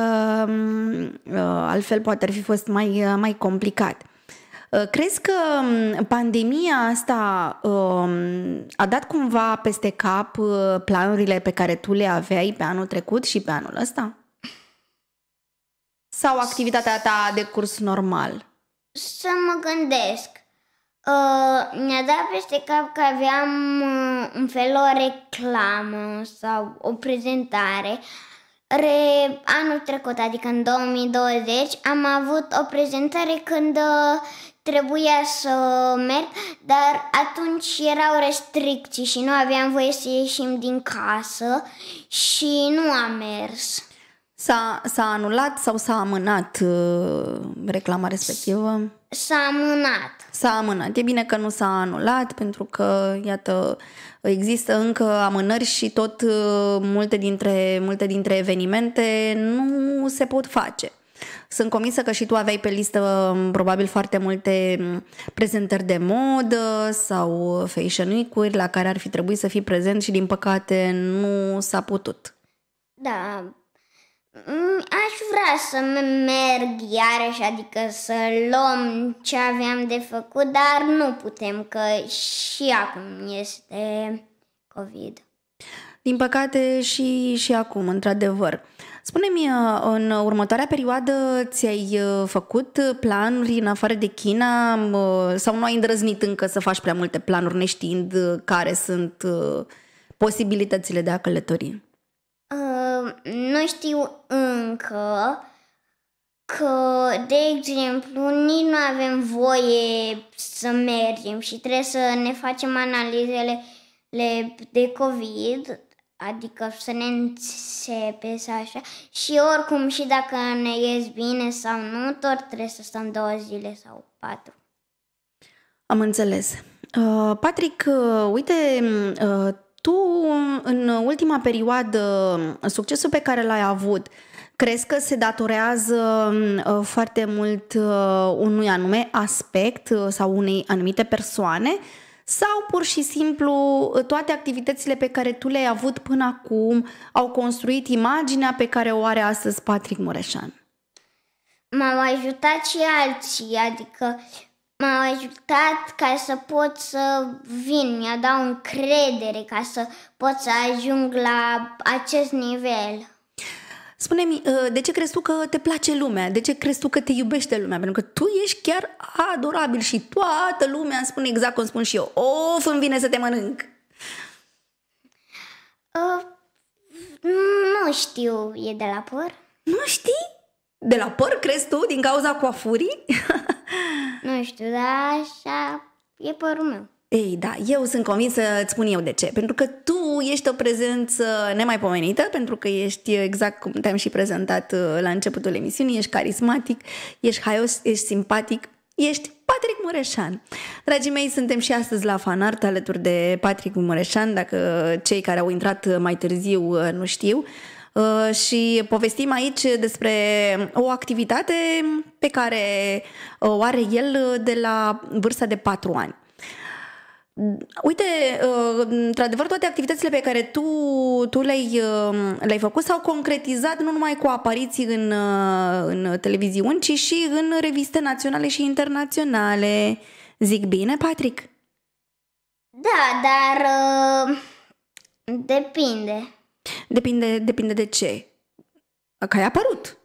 mm, uh, altfel poate ar fi fost mai, uh, mai complicat. Uh, crezi că um, pandemia asta um, a dat cumva peste cap uh, planurile pe care tu le aveai pe anul trecut și pe anul ăsta? Sau activitatea ta de curs normal? Să mă gândesc. Uh, mi a dat peste cap că aveam uh, un fel o reclamă sau o prezentare. Re, anul trecut, adică în 2020, am avut o prezentare când uh, trebuia să merg, dar atunci erau restricții și nu aveam voie să ieșim din casă și nu am mers. S-a, s-a anulat sau s-a amânat uh, reclama respectivă? S-a amânat. S-a amânat. E bine că nu s-a anulat, pentru că, iată, există încă amânări și tot uh, multe dintre, multe dintre evenimente nu se pot face. Sunt convinsă că și tu aveai pe listă um, probabil foarte multe um, prezentări de modă sau fashion week-uri la care ar fi trebuit să fii prezent și din păcate nu s-a putut. Da, mm, Aș vrea să merg iarăși, adică să luăm ce aveam de făcut, dar nu putem, că și acum este COVID. Din păcate și, și acum, într-adevăr. Spune-mi, uh, în următoarea perioadă ți-ai uh, făcut uh, planuri în afară de China sau nu ai îndrăznit încă să faci prea multe planuri neștiind care sunt posibilitățile de a călători? Uh, nu știu încă că, de exemplu, nici nu avem voie să mergem și trebuie să ne facem analizele de COVID Adică să ne începe să așa. Și oricum, și dacă ne ies bine sau nu, tot trebuie să stăm două zile sau patru. Am înțeles. Uh, Patrick, uh, uite, mm, uh, tu în ultima perioadă, succesul pe care l-ai avut, crezi că se datorează mm, uh, foarte mult uh, unui anume aspect uh, sau unei anumite persoane sau pur și simplu toate activitățile pe care tu le-ai avut până acum au construit imaginea pe care o are astăzi Patrick Mureșan? M-au ajutat și alții, adică m-au ajutat ca să pot să vin, mi-a dat încredere ca să pot să ajung la acest nivel. Spune-mi, uh, de ce crezi tu că te place lumea? De ce crezi tu că te iubește lumea? Pentru că tu ești chiar adorabil și toată lumea îmi spune exact cum spun și eu. Of, îmi vine să te mănânc! Uh, mm, nu știu, e de la păr? Nu știi? De la păr, crezi tu, din cauza coafurii? nu știu, dar așa e părul meu. Ei, da, eu sunt convinsă, îți spun eu de ce. Pentru că tu ești o prezență nemaipomenită, pentru că ești exact cum te-am și prezentat uh, la începutul emisiunii, ești carismatic, ești haios, ești simpatic, ești Patrick Mureșan. Dragii mei, suntem și astăzi la Fanart alături de Patrick Mureșan, dacă cei care au intrat mai târziu uh, nu știu. Uh, și povestim aici despre o activitate pe care o are el de la vârsta de 4 ani. Uite, uh, într-adevăr, toate activitățile pe care tu, tu le-ai, uh, le-ai făcut s-au concretizat nu numai cu apariții în, uh, în televiziuni, ci și în reviste naționale și internaționale. Zic bine, Patrick? Da, dar uh, depinde. Depinde, depinde de ce? Că ai apărut.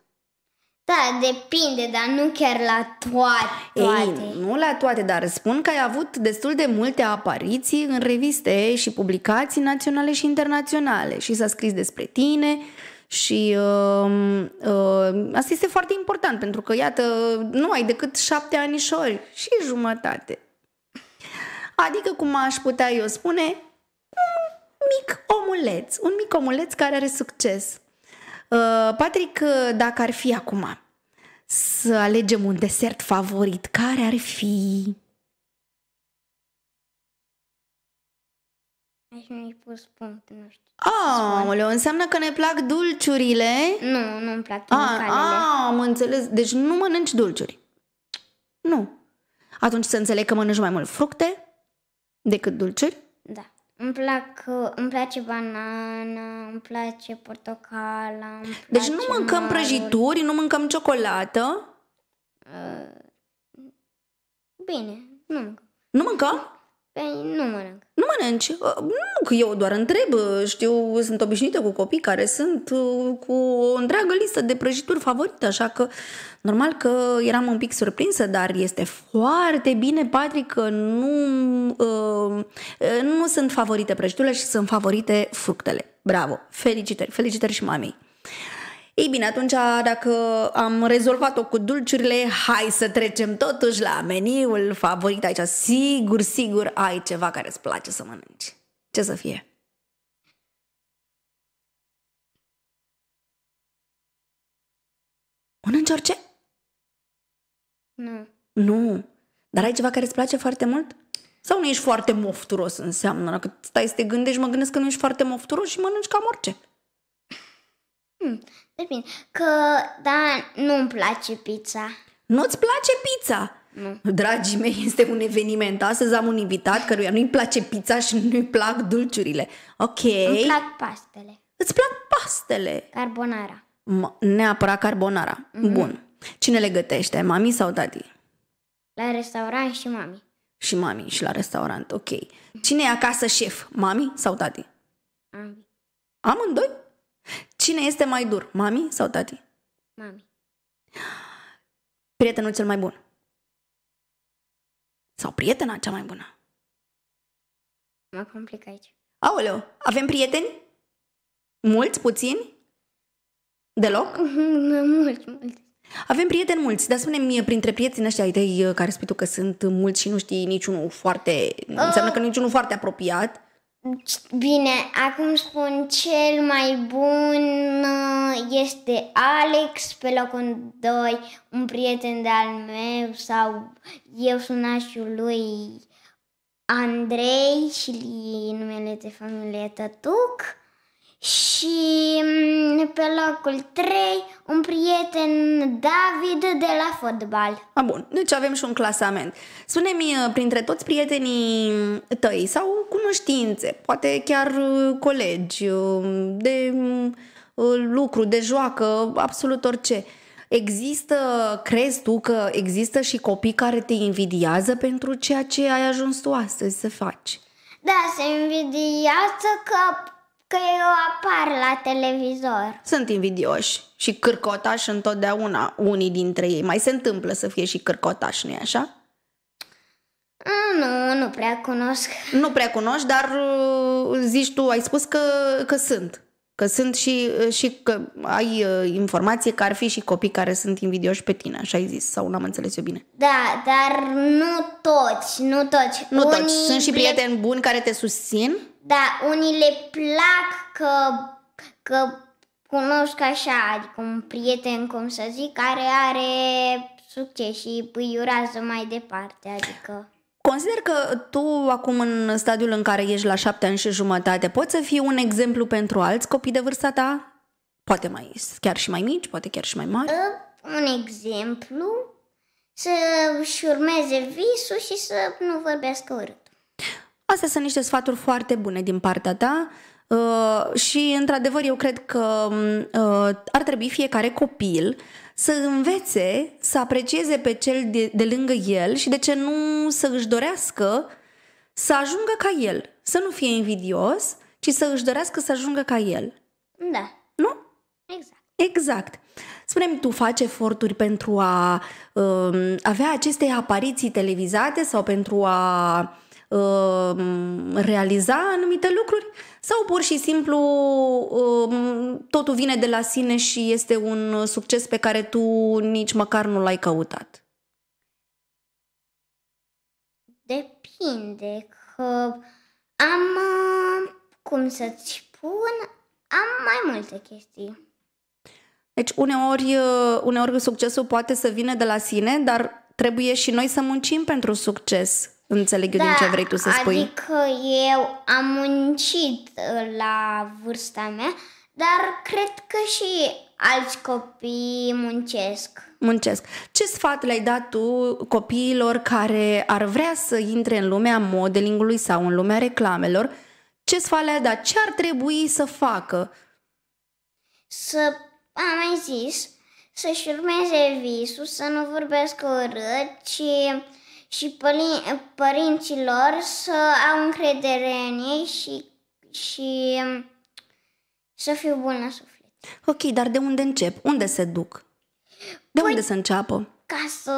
Da, depinde, dar nu chiar la toate. Ei, nu la toate, dar spun că ai avut destul de multe apariții în reviste și publicații naționale și internaționale și s-a scris despre tine și uh, uh, asta este foarte important pentru că, iată, nu ai decât șapte anișori și jumătate. Adică, cum aș putea eu spune, un mic omuleț, un mic omuleț care are succes. Uh, Patrick, uh, dacă ar fi acum să alegem un desert favorit, care ar fi? Aici nu ai pus punct, nu știu. Aoleu, înseamnă că ne plac dulciurile? Nu, nu-mi plac ah, chimicalele. A, am înțeles. Deci nu mănânci dulciuri? Nu. Atunci să înțeleg că mănânci mai mult fructe decât dulciuri? Da. Îmi, plac, îmi place banana, îmi place portocala. Îmi place deci nu mâncăm maruri. prăjituri, nu mâncăm ciocolată? Uh, bine, nu Nu mâncăm? Păi, nu mănânc. Nu mănânci? Uh, nu că eu doar întreb, uh, știu, sunt obișnuită cu copii care sunt uh, cu o întreagă listă de prăjituri favorite, așa că normal că eram un pic surprinsă, dar este foarte bine, Patrick, că nu, nu sunt favorite prăjiturile și sunt favorite fructele. Bravo! Felicitări! Felicitări și mamei! Ei bine, atunci dacă am rezolvat-o cu dulciurile, hai să trecem totuși la meniul favorit aici. Sigur, sigur ai ceva care îți place să mănânci. Ce să fie? Mănânci orice? Nu. Nu. Dar ai ceva care îți place foarte mult? Sau nu ești foarte mofturos înseamnă? Dacă stai să te gândești, mă gândesc că nu ești foarte mofturos și mănânci cam orice. Hmm. Bine, că, da, nu-mi place pizza. Nu-ți place pizza? Nu. Dragii mei, este un eveniment. Astăzi am un invitat căruia nu-i place pizza și nu-i plac dulciurile. Ok. Îmi plac pastele. Îți plac pastele? Carbonara. Ma, neapărat carbonara. Mm-hmm. Bun. Cine le gătește, mami sau tati? La restaurant și mami. Și mami și la restaurant, ok. Cine e acasă șef, mami sau tati? Mami. Amândoi? Cine este mai dur, mami sau tati? Mami. Prietenul cel mai bun. Sau prietena cea mai bună. Mă complic aici. Aoleu, avem prieteni? Mulți, puțini? Deloc? mulți, mulți. Avem prieteni mulți, dar spune-mi, printre prietenii ăștia ai tăi uh, care spui tu că sunt mulți și nu știi niciunul foarte... Uh. Înseamnă că ah. niciunul foarte apropiat. Bine, acum spun cel mai bun uh, este Alex, pe locul 2, un prieten de-al meu sau eu sunașul lui Andrei și numele de familie Tătuc și mm, pe locul 3 un prieten David de la fotbal. A, bun, deci avem și un clasament. Spune-mi, uh, printre toți prietenii mm, tăi sau cunoștințe, poate chiar uh, colegi, uh, de mm, lucru, de joacă, absolut orice, Există, crezi tu că există și copii care te invidiază pentru ceea ce ai ajuns tu astăzi să faci? Da, se invidiază că că eu apar la televizor. Sunt invidioși și cârcotași întotdeauna unii dintre ei. Mai se întâmplă să fie și cârcotași, nu-i așa? Mm, nu, nu prea cunosc. Nu prea cunoști, dar uh, zici tu, ai spus că, că sunt. Că sunt și, uh, și că ai uh, informație că ar fi și copii care sunt invidioși pe tine, așa ai zis, sau n-am înțeles eu bine. Da, dar nu toți, nu toți. Nu unii toți, sunt și prieteni le... buni care te susțin? Da, unii le plac că, că cunosc așa, adică un prieten, cum să zic, care are succes și îi urează mai departe, adică... Consider că tu, acum în stadiul în care ești la șapte ani și jumătate, poți să fii un exemplu pentru alți copii de vârsta ta? Poate mai chiar și mai mici, poate chiar și mai mari? Ă, un exemplu, să își urmeze visul și să nu vorbească urât. Astea sunt niște sfaturi foarte bune din partea ta. Uh, și, într-adevăr, eu cred că uh, ar trebui fiecare copil uh, să învețe să aprecieze pe cel de, de lângă el și de ce nu să își dorească să ajungă ca el. Să nu fie invidios, ci să își dorească să ajungă ca el. Da. Nu? Exact. Exact. Spunem, tu faci eforturi pentru a um, avea aceste apariții televizate sau pentru a Um, realiza anumite lucruri sau pur și simplu um, totul vine de la sine și este un succes pe care tu nici măcar nu l-ai căutat? Depinde că am, cum să-ți spun, am mai multe chestii. Deci uneori, uneori succesul poate să vină de la sine, dar trebuie și noi să muncim pentru succes. Înțeleg eu da, din ce da, vrei tu să adică spui. Adică eu am muncit uh, la vârsta mea, dar cred că și alți copii muncesc. Muncesc. Ce sfat le-ai dat tu copiilor care ar vrea să intre în lumea modelingului sau în lumea reclamelor? Ce sfat le-ai dat? Ce ar trebui să facă? Să, am mai zis, să-și urmeze visul, să nu vorbească urât, ci și părinților să au încredere în ei și, și um, să fiu bună suflet. Ok, dar de unde încep? Unde se duc? De păi, unde să înceapă? Ca să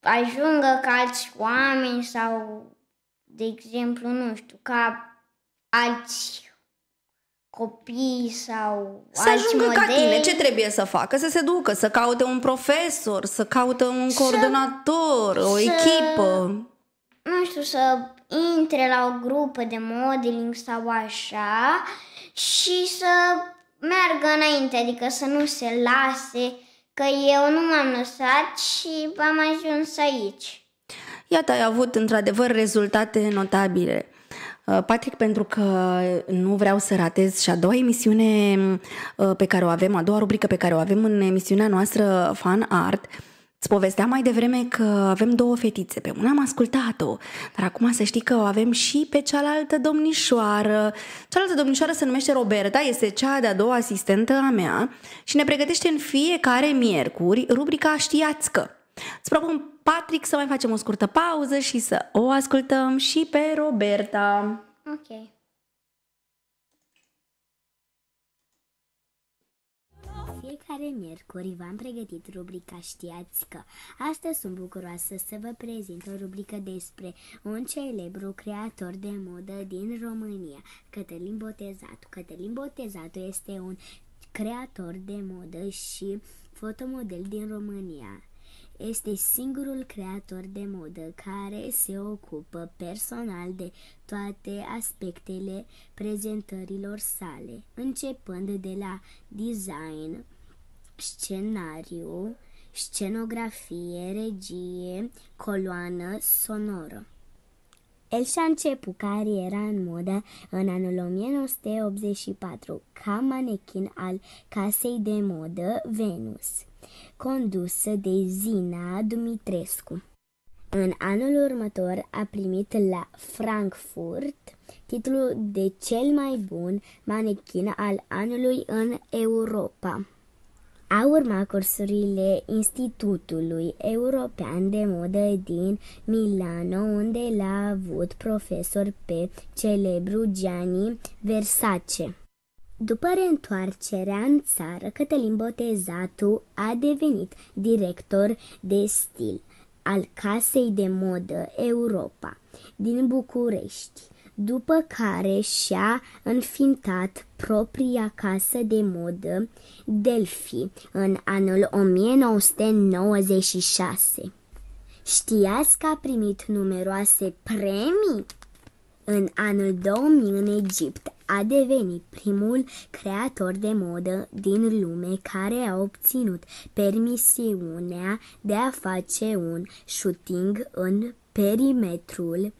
ajungă ca alți oameni sau, de exemplu, nu știu, ca alți copii sau să alți ajungă modeli. ca tine. Ce trebuie să facă? Să se ducă, să caute un profesor, să caute un să, coordonator, o să, echipă. Nu știu, să intre la o grupă de modeling sau așa și să meargă înainte, adică să nu se lase, că eu nu m-am lăsat și am ajuns aici. Iată, ai avut într-adevăr rezultate notabile. Uh, Patrick, pentru că nu vreau să ratez și a doua emisiune uh, pe care o avem, a doua rubrică pe care o avem în emisiunea noastră Fan Art, Îți povesteam mai devreme că avem două fetițe, pe una am ascultat-o, dar acum să știi că o avem și pe cealaltă domnișoară. Cealaltă domnișoară se numește Roberta, este cea de-a doua asistentă a mea și ne pregătește în fiecare miercuri rubrica Știați că. Îți propun, Patrick, să mai facem o scurtă pauză și să o ascultăm și pe Roberta. Ok. fiecare miercuri v-am pregătit rubrica Știați că. Astăzi sunt bucuroasă să vă prezint o rubrică despre un celebru creator de modă din România, Cătălin Botezatu. Cătălin Botezatu este un creator de modă și fotomodel din România este singurul creator de modă care se ocupă personal de toate aspectele prezentărilor sale, începând de la design, scenariu, scenografie, regie, coloană sonoră. El și-a început cariera în modă în anul 1984 ca manechin al casei de modă Venus condusă de Zina Dumitrescu. În anul următor a primit la Frankfurt titlul de cel mai bun manechin al anului în Europa. A urmat cursurile Institutului European de Modă din Milano, unde l-a avut profesor pe celebru Gianni Versace. După reîntoarcerea în țară, Cătălin Botezatu a devenit director de stil al casei de modă Europa din București, după care și-a înființat propria casă de modă Delphi în anul 1996. Știați că a primit numeroase premii? În anul 2000 în Egipt a devenit primul creator de modă din lume care a obținut permisiunea de a face un shooting în perimetrul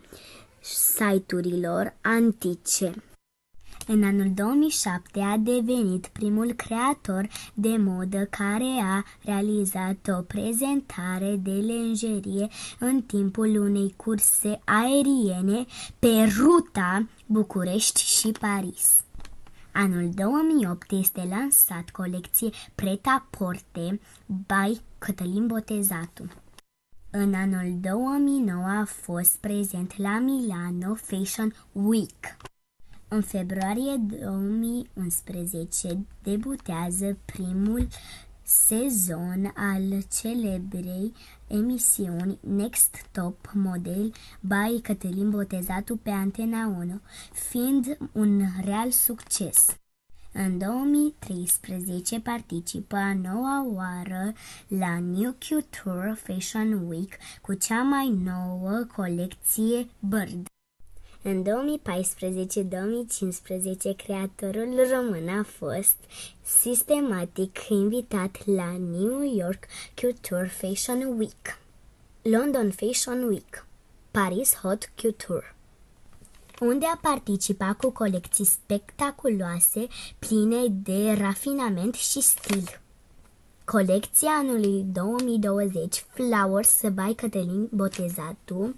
site-urilor antice. În anul 2007 a devenit primul creator de modă care a realizat o prezentare de lenjerie în timpul unei curse aeriene pe ruta București și Paris. Anul 2008 este lansat colecție Preta Porte by Cătălin Botezatu. În anul 2009 a fost prezent la Milano Fashion Week. În februarie 2011 debutează primul sezon al celebrei emisiuni Next Top Model by Cătălin Botezatu pe Antena 1, fiind un real succes. În 2013 participă a noua oară la New Couture Fashion Week cu cea mai nouă colecție Bird. În 2014-2015, creatorul român a fost sistematic invitat la New York Couture Fashion Week, London Fashion Week, Paris Hot Couture unde a participat cu colecții spectaculoase, pline de rafinament și stil. Colecția anului 2020 Flowers by Cătălin Botezatu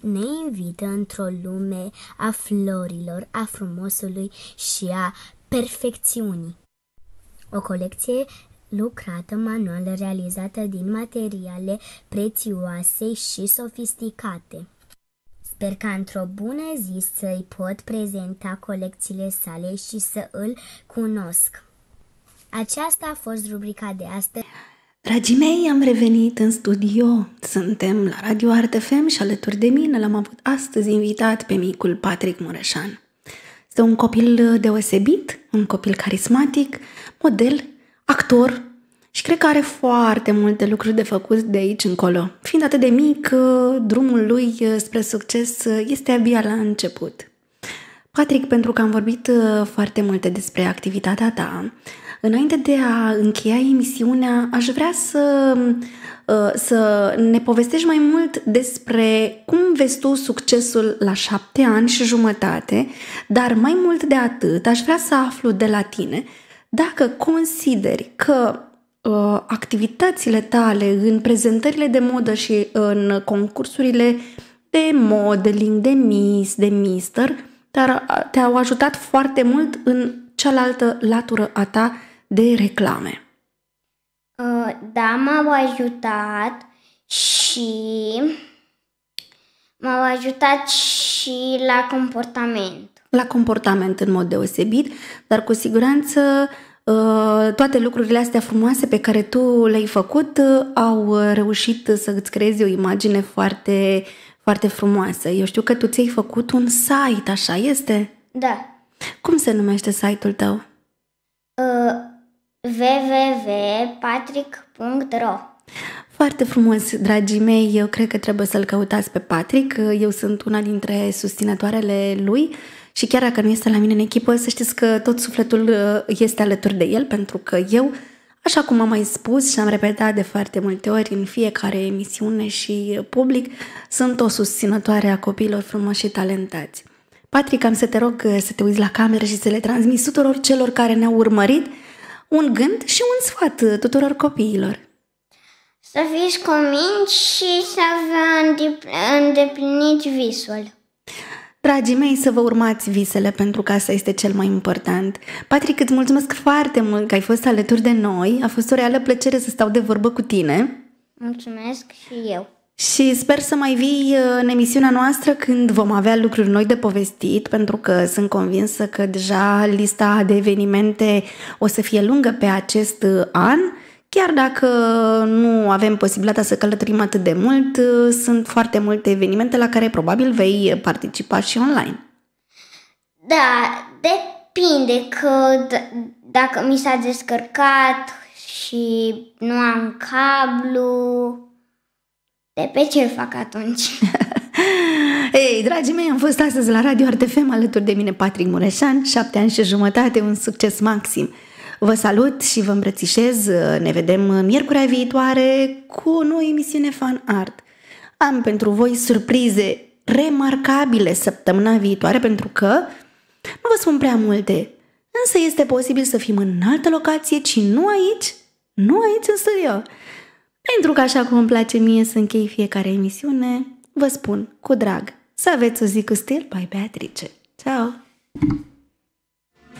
ne invită într-o lume a florilor, a frumosului și a perfecțiunii. O colecție lucrată manual realizată din materiale prețioase și sofisticate. Sper ca într-o bună zi să-i pot prezenta colecțiile sale și să îl cunosc. Aceasta a fost rubrica de astăzi. Dragii mei, am revenit în studio. Suntem la Radio Arte FM și alături de mine l-am avut astăzi invitat pe micul Patrick Mureșan. Este un copil deosebit, un copil carismatic, model, actor și cred că are foarte multe lucruri de făcut de aici încolo. Fiind atât de mic, drumul lui spre succes este abia la început. Patrick, pentru că am vorbit foarte multe despre activitatea ta, Înainte de a încheia emisiunea, aș vrea să, uh, să ne povestești mai mult despre cum vezi tu succesul la șapte ani și jumătate, dar mai mult de atât, aș vrea să aflu de la tine dacă consideri că uh, activitățile tale în prezentările de modă și în concursurile de modeling, de miss, de mister, te-au ajutat foarte mult în cealaltă latură a ta de reclame. Da, m-au ajutat și m-au ajutat și la comportament. La comportament în mod deosebit, dar cu siguranță ă, toate lucrurile astea frumoase pe care tu le-ai făcut ă, au ă, reușit să îți creezi o imagine foarte, foarte frumoasă. Eu știu că tu ți-ai făcut un site, așa este? Da. Cum se numește site-ul tău? www.patrick.ro foarte frumos, dragii mei, eu cred că trebuie să-l căutați pe Patrick. Eu sunt una dintre susținătoarele lui și chiar dacă nu este la mine în echipă, să știți că tot sufletul uh, este alături de el, pentru că eu, așa cum am mai spus și am repetat de foarte multe ori în fiecare emisiune și public, sunt o susținătoare a copiilor frumoși și talentați. Patrick, am să te rog uh, să te uiți la cameră și să le transmiți tuturor celor care ne-au urmărit – un gând și un sfat tuturor copiilor. Să fiți convinși și să vă îndepliniți visul. Dragii mei, să vă urmați visele pentru că asta este cel mai important. Patrick, îți mulțumesc foarte mult că ai fost alături de noi. A fost o reală plăcere să stau de vorbă cu tine. Mulțumesc și eu. Și sper să mai vii uh, în emisiunea noastră când vom avea lucruri noi de povestit, pentru că sunt convinsă că deja lista de evenimente o să fie lungă pe acest uh, an. Chiar dacă nu avem posibilitatea să călătorim atât de mult, uh, sunt foarte multe evenimente la care probabil vei participa și online. Da, depinde că d- dacă mi s-a descărcat și nu am cablu, de pe ce fac atunci? Ei, dragii mei, am fost astăzi la Radio Artefem alături de mine Patrick Mureșan, șapte ani și jumătate, un succes maxim. Vă salut și vă îmbrățișez, ne vedem miercurea viitoare cu o nouă emisiune Fan Art. Am pentru voi surprize remarcabile săptămâna viitoare pentru că nu vă spun prea multe, însă este posibil să fim în altă locație, ci nu aici, nu aici în studio. Pentru că așa cum îmi place mie să închei fiecare emisiune, vă spun cu drag să aveți o zi cu stil, bye Beatrice. Ciao!